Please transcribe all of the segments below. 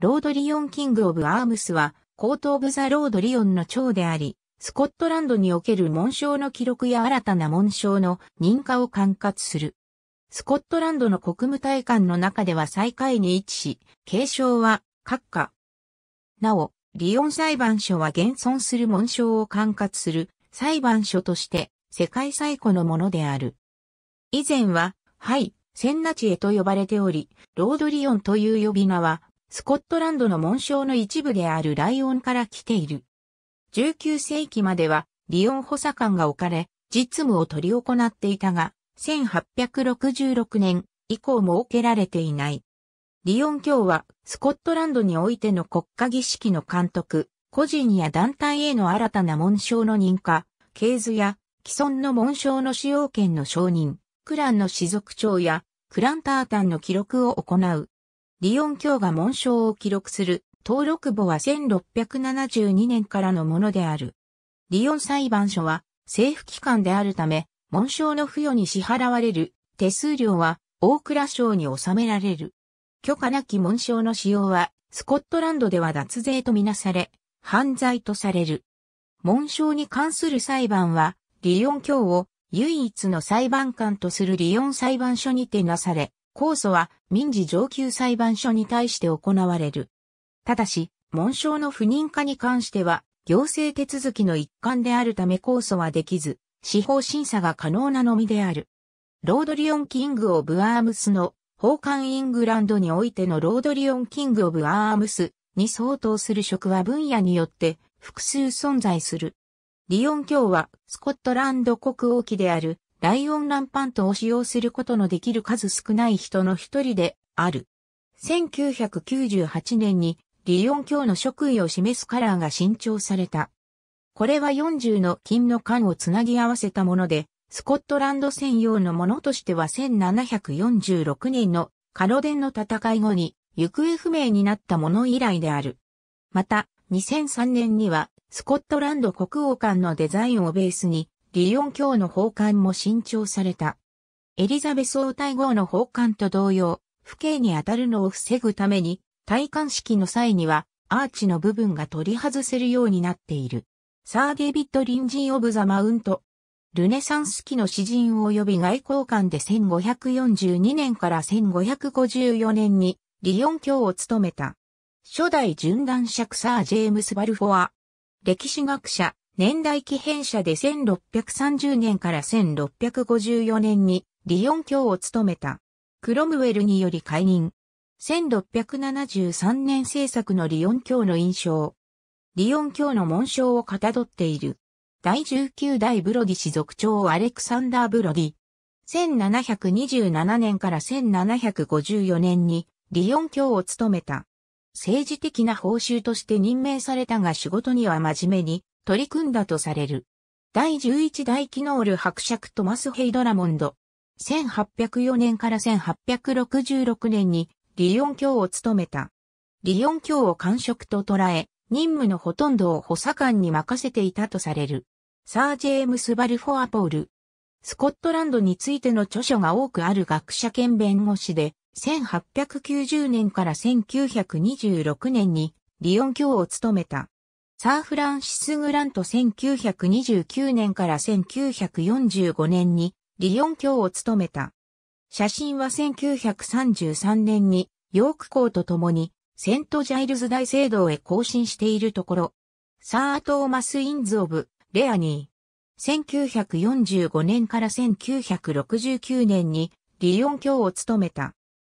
ロードリオンキング・オブ・アームスは、コート・オブ・ザ・ロードリオンの長であり、スコットランドにおける紋章の記録や新たな紋章の認可を管轄する。スコットランドの国務大官の中では最下位に位置し、継承は、閣下。なお、リオン裁判所は現存する紋章を管轄する裁判所として世界最古のものである。以前は、はい、センナチエと呼ばれており、ロードリオンという呼び名はスコットランドの紋章の一部であるライオンから来ている。19世紀まではリオン補佐官が置かれ、実務を取り行っていたが、1866年以降設けられていない。リオン教はスコットランドにおいての国家儀式の監督、個人や団体への新たな紋章の認可、系図や既存の紋章の使用権の承認、クランの士族長やクランタータンの記録を行うリオン卿が紋章を記録する登録簿は1672年からのものである。リオン裁判所は政府機関であるため、紋章の付与に支払われる手数料は大蔵省に納められる。許可なき紋章の使用はスコットランドでは脱税とみなされ、犯罪とされる。紋章に関する裁判は、リオン卿を唯一の裁判官とするリオン裁判所にてなされ、控訴は民事上級裁判所に対して行われる。ただし、紋章の不認可に関しては、行政手続きの一環であるため控訴はできず、司法審査が可能なのみである。ロードリオン・キング・オブ・アームスの、法官イングランドにおいてのロードリオン・キング・オブ・アームスに相当する職は分野によって複数存在する。リオン卿はスコットランド国王機であるライオンランパントを使用することのできる数少ない人の一人である。1998年にリオン教の職位を示すカラーが新調された。これは40の金の缶をつなぎ合わせたもので、スコットランド専用のものとしては1746年のカロデンの戦い後に行方不明になったもの以来である。また、2003年にはスコットランド国王館のデザインをベースにリヨン教の奉還も新調された。エリザベス王太后の奉還と同様、父兄に当たるのを防ぐために、戴冠式の際には、アーチの部分が取り外せるようになっている。サーデビット・リンジン・オブ・ザ・マウント。ルネサンス期の詩人及び外交官で1542年から1554年にリヨン教を務めた。初代準者クサー・ジェームス・バルフォア。歴史学者、年代記編者で1630年から1654年にリヨン卿を務めた。クロムウェルにより解任。1673年制作のリヨン卿の印象。リヨン卿の紋章をかたどっている。第19代ブロディ氏族長アレクサンダー・ブロディ。1727年から1754年にリヨン卿を務めた。政治的な報酬として任命されたが仕事には真面目に取り組んだとされる。第11代キノール伯爵トマス・ヘイドラモンド。1804年から1866年にリヨン教を務めた。リヨン教を官職と捉え、任務のほとんどを補佐官に任せていたとされる。サー・ジェームス・バルフォアポール。スコットランドについての著書が多くある学者兼弁護士で、1890年から1926年にリヨン教を務めた。サー・フランシス・グラント1929年から1945年にリヨン卿を務めた。写真は1933年にヨーク校と共にセント・ジャイルズ大聖堂へ更新しているところ。サー・トーマス・インズ・オブ・レアニー。1945年から1969年にリヨン卿を務めた。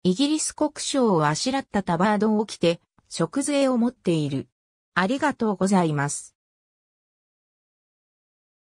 イギリス国章をあしらったタバードを着て、食税を持っている。ありがとうございます。